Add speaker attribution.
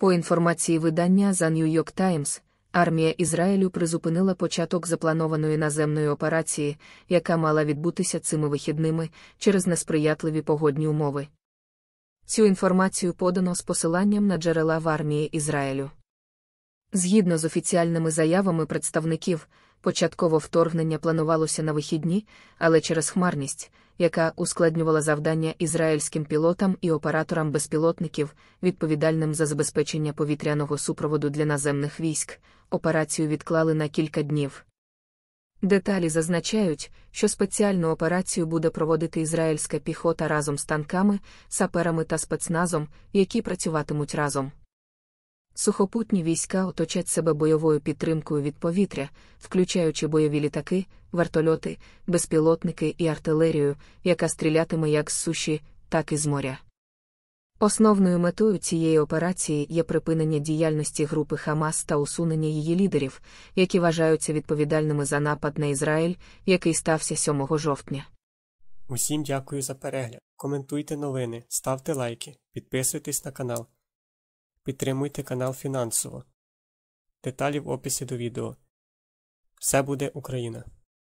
Speaker 1: По інформації видання за New York Times, армія Ізраїлю призупинила початок запланованої наземної операції, яка мала відбутися цими вихідними через несприятливі погодні умови. Цю інформацію подано з посиланням на джерела в армії Ізраїлю. Згідно з офіціальними заявами представників, початково вторгнення планувалося на вихідні, але через хмарність яка ускладнювала завдання ізраїльським пілотам і операторам безпілотників, відповідальним за забезпечення повітряного супроводу для наземних військ, операцію відклали на кілька днів. Деталі зазначають, що спеціальну операцію буде проводити ізраїльська піхота разом з танками, саперами та спецназом, які працюватимуть разом. Сухопутні війська оточать себе бойовою підтримкою від повітря, включаючи бойові літаки, вертольоти, безпілотники і артилерію, яка стрілятиме як з суші, так і з моря. Основною метою цієї операції є припинення діяльності групи Хамас та усунення її лідерів, які вважаються відповідальними за напад на Ізраїль, який стався 7 жовтня.
Speaker 2: Усім дякую за перегляд. Коментуйте новини, ставте лайки, підписуйтесь на канал. Підтримуйте канал фінансово. Деталі в описі до відео. Все буде Україна!